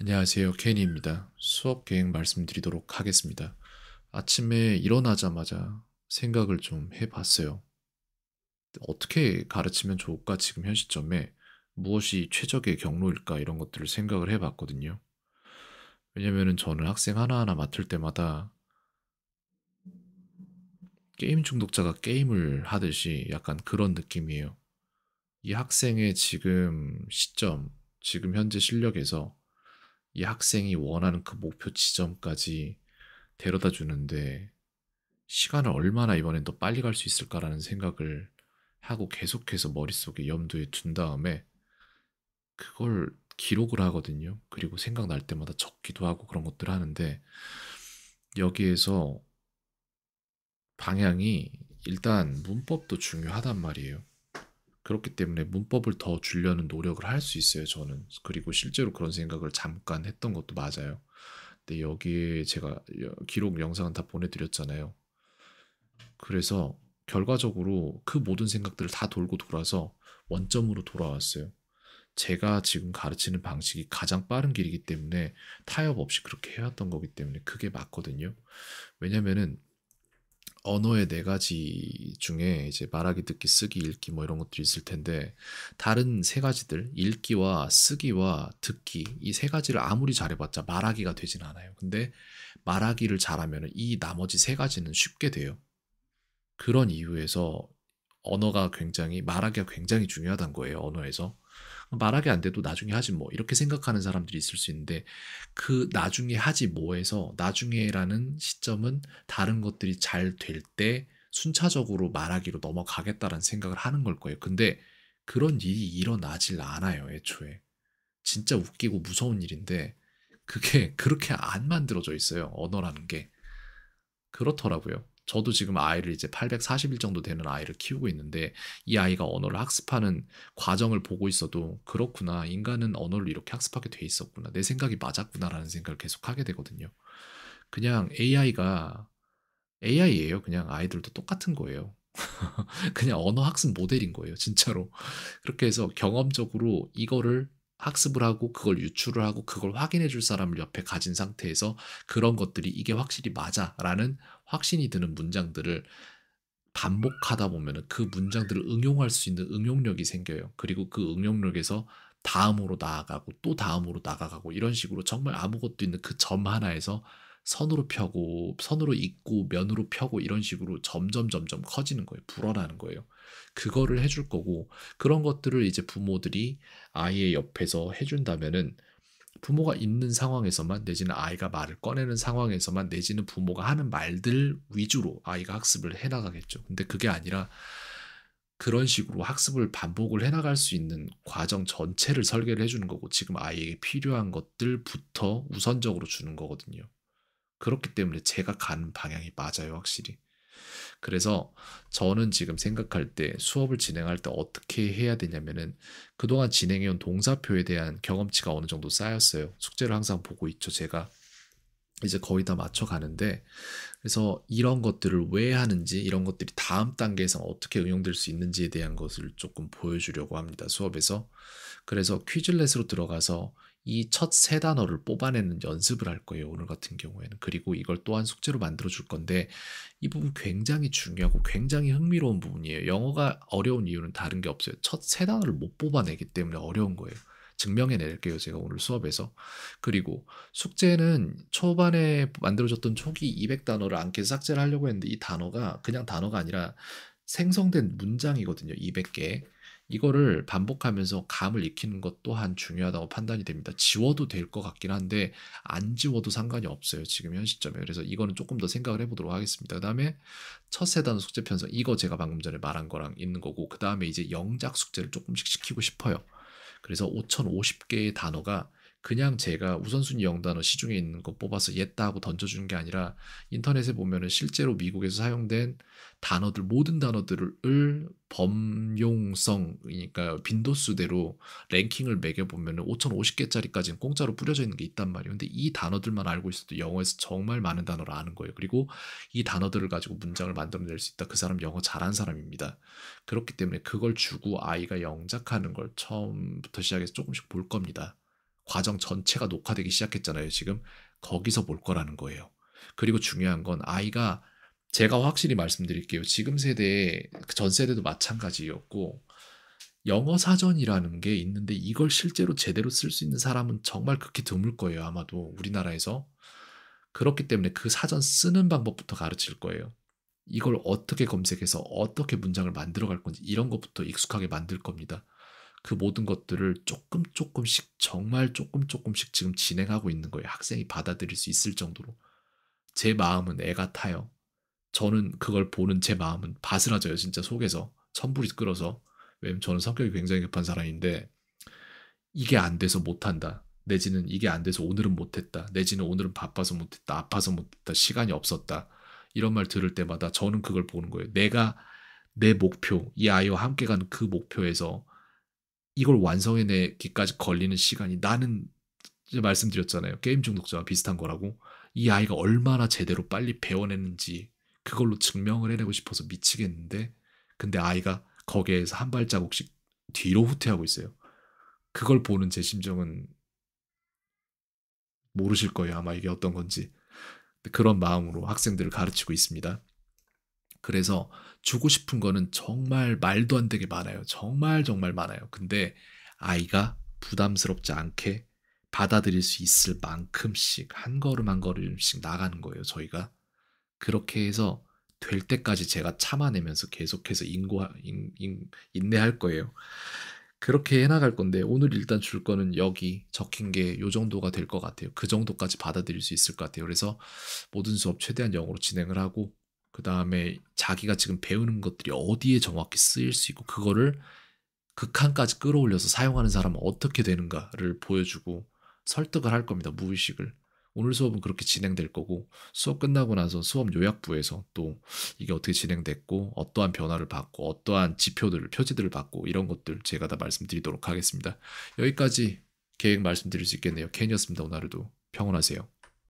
안녕하세요. 케니입니다. 수업 계획 말씀드리도록 하겠습니다. 아침에 일어나자마자 생각을 좀 해봤어요. 어떻게 가르치면 좋을까 지금 현 시점에 무엇이 최적의 경로일까 이런 것들을 생각을 해봤거든요. 왜냐면은 저는 학생 하나하나 맡을 때마다 게임 중독자가 게임을 하듯이 약간 그런 느낌이에요. 이 학생의 지금 시점, 지금 현재 실력에서 이 학생이 원하는 그 목표 지점까지 데려다 주는데 시간을 얼마나 이번엔 더 빨리 갈 수 있을까라는 생각을 하고 계속해서 머릿속에 염두에 둔 다음에 그걸 기록을 하거든요. 그리고 생각날 때마다 적기도 하고 그런 것들 을 하는데 여기에서 방향이 일단 문법도 중요하단 말이에요. 그렇기 때문에 문법을 더 주려는 노력을 할 수 있어요, 저는. 그리고 실제로 그런 생각을 잠깐 했던 것도 맞아요. 근데 여기에 제가 기록 영상은 다 보내드렸잖아요. 그래서 결과적으로 그 모든 생각들을 다 돌고 돌아서 원점으로 돌아왔어요. 제가 지금 가르치는 방식이 가장 빠른 길이기 때문에 타협 없이 그렇게 해왔던 거기 때문에 그게 맞거든요. 왜냐면은 언어의 네 가지 중에 이제 말하기, 듣기, 쓰기, 읽기 뭐 이런 것들이 있을 텐데 다른 세 가지들 읽기와 쓰기와 듣기 이 세 가지를 아무리 잘해봤자 말하기가 되진 않아요. 근데 말하기를 잘하면 이 나머지 세 가지는 쉽게 돼요. 그런 이유에서 언어가 굉장히 말하기가 굉장히 중요하단 거예요. 언어에서 말하게 안 돼도 나중에 하지 뭐 이렇게 생각하는 사람들이 있을 수 있는데 그 나중에 하지 뭐에서 나중에라는 시점은 다른 것들이 잘 될 때 순차적으로 말하기로 넘어가겠다라는 생각을 하는 걸 거예요. 근데 그런 일이 일어나질 않아요, 애초에. 진짜 웃기고 무서운 일인데 그게 그렇게 안 만들어져 있어요, 언어라는 게. 그렇더라고요. 저도 지금 아이를 이제 840일 정도 되는 아이를 키우고 있는데 이 아이가 언어를 학습하는 과정을 보고 있어도 그렇구나. 인간은 언어를 이렇게 학습하게 돼 있었구나. 내 생각이 맞았구나라는 생각을 계속 하게 되거든요. 그냥 AI가 AI예요. 그냥 아이들도 똑같은 거예요. 그냥 언어 학습 모델인 거예요. 진짜로. 그렇게 해서 경험적으로 이거를 학습을 하고 그걸 유출을 하고 그걸 확인해 줄 사람을 옆에 가진 상태에서 그런 것들이 이게 확실히 맞아라는 확신이 드는 문장들을 반복하다 보면 그 문장들을 응용할 수 있는 응용력이 생겨요. 그리고 그 응용력에서 다음으로 나아가고 또 다음으로 나아가고 이런 식으로 정말 아무것도 있는 그 점 하나에서 선으로 펴고 선으로 있고 면으로 펴고 이런 식으로 점점 점점 커지는 거예요. 불어나는 거예요. 그거를 해줄 거고 그런 것들을 이제 부모들이 아이의 옆에서 해준다면은 부모가 있는 상황에서만 내지는 아이가 말을 꺼내는 상황에서만 내지는 부모가 하는 말들 위주로 아이가 학습을 해나가겠죠. 근데 그게 아니라 그런 식으로 학습을 반복을 해나갈 수 있는 과정 전체를 설계를 해주는 거고 지금 아이에게 필요한 것들부터 우선적으로 주는 거거든요. 그렇기 때문에 제가 가는 방향이 맞아요, 확실히. 그래서 저는 지금 생각할 때 수업을 진행할 때 어떻게 해야 되냐면은 그동안 진행해온 동사표에 대한 경험치가 어느 정도 쌓였어요. 숙제를 항상 보고 있죠, 제가. 이제 거의 다 맞춰가는데 그래서 이런 것들을 왜 하는지 이런 것들이 다음 단계에서 어떻게 응용될 수 있는지에 대한 것을 조금 보여주려고 합니다 수업에서 그래서 퀴즐렛으로 들어가서 이첫세 단어를 뽑아내는 연습을 할 거예요. 오늘 같은 경우에는. 그리고 이걸 또한 숙제로 만들어 줄 건데 이 부분 굉장히 중요하고 굉장히 흥미로운 부분이에요. 영어가 어려운 이유는 다른 게 없어요. 첫 세 단어를 못 뽑아내기 때문에 어려운 거예요. 증명해 낼게요. 제가 오늘 수업에서. 그리고 숙제는 초반에 만들어졌던 초기 200단어를 안케 삭제를 하려고 했는데 이 단어가 그냥 단어가 아니라 생성된 문장이거든요. 200개. 이거를 반복하면서 감을 익히는 것 또한 중요하다고 판단이 됩니다. 지워도 될 것 같긴 한데 안 지워도 상관이 없어요. 지금 현 시점에. 그래서 이거는 조금 더 생각을 해보도록 하겠습니다. 그 다음에 첫 세단 숙제 편성 이거 제가 방금 전에 말한 거랑 있는 거고 그 다음에 이제 영작 숙제를 조금씩 시키고 싶어요. 그래서 5050개의 단어가 그냥 제가 우선순위 영단어 시중에 있는 거 뽑아서 옛다 하고 던져주는 게 아니라 인터넷에 보면은 실제로 미국에서 사용된 단어들 모든 단어들을 범용성 그러니까 빈도수대로 랭킹을 매겨 보면은 5,050개짜리까지는 공짜로 뿌려져 있는 게 있단 말이에요. 근데 이 단어들만 알고 있어도 영어에서 정말 많은 단어를 아는 거예요. 그리고 이 단어들을 가지고 문장을 만들어낼 수 있다. 그 사람 영어 잘한 사람입니다. 그렇기 때문에 그걸 주고 아이가 영작하는 걸 처음부터 시작해서 조금씩 볼 겁니다. 과정 전체가 녹화되기 시작했잖아요, 지금. 거기서 볼 거라는 거예요. 그리고 중요한 건 아이가 제가 확실히 말씀드릴게요. 지금 세대, 그 전 세대도 마찬가지였고, 영어 사전이라는 게 있는데 이걸 실제로 제대로 쓸 수 있는 사람은 정말 극히 드물 거예요. 아마도 우리나라에서. 그렇기 때문에 그 사전 쓰는 방법부터 가르칠 거예요. 이걸 어떻게 검색해서 어떻게 문장을 만들어 갈 건지 이런 것부터 익숙하게 만들 겁니다. 그 모든 것들을 조금 조금씩 정말 조금 조금씩 지금 진행하고 있는 거예요. 학생이 받아들일 수 있을 정도로. 제 마음은 애가 타요. 저는 그걸 보는 제 마음은 바스라져요. 진짜 속에서 천불이 끓어서. 왜냐면 저는 성격이 굉장히 급한 사람인데 이게 안 돼서 못한다. 내지는 이게 안 돼서 오늘은 못했다. 내지는 오늘은 바빠서 못했다. 아파서 못했다. 시간이 없었다. 이런 말 들을 때마다 저는 그걸 보는 거예요. 내가 내 목표, 이 아이와 함께 가는 그 목표에서 이걸 완성해내기까지 걸리는 시간이 나는 말씀드렸잖아요. 게임 중독자와 비슷한 거라고. 이 아이가 얼마나 제대로 빨리 배워내는지 그걸로 증명을 해내고 싶어서 미치겠는데 근데 아이가 거기에서 한 발자국씩 뒤로 후퇴하고 있어요. 그걸 보는 제 심정은 모르실 거예요. 아마 이게 어떤 건지. 그런 마음으로 학생들을 가르치고 있습니다. 그래서 주고 싶은 거는 정말 말도 안 되게 많아요. 정말 정말 많아요. 근데 아이가 부담스럽지 않게 받아들일 수 있을 만큼씩 한 걸음 한 걸음씩 나가는 거예요. 저희가 그렇게 해서 될 때까지 제가 참아내면서 계속해서 인고 인, 인, 인내할 거예요. 그렇게 해나갈 건데 오늘 일단 줄 거는 여기 적힌 게 요 정도가 될 것 같아요. 그 정도까지 받아들일 수 있을 것 같아요. 그래서 모든 수업 최대한 영어로 진행을 하고 그 다음에 자기가 지금 배우는 것들이 어디에 정확히 쓰일 수 있고 그거를 극한까지 끌어올려서 사용하는 사람은 어떻게 되는가를 보여주고 설득을 할 겁니다. 무의식을. 오늘 수업은 그렇게 진행될 거고 수업 끝나고 나서 수업 요약부에서 또 이게 어떻게 진행됐고 어떠한 변화를 받고 어떠한 지표들을 표지들을 받고 이런 것들 제가 다 말씀드리도록 하겠습니다. 여기까지 계획 말씀드릴 수 있겠네요. 켄이었습니다. 오늘 도 평온하세요.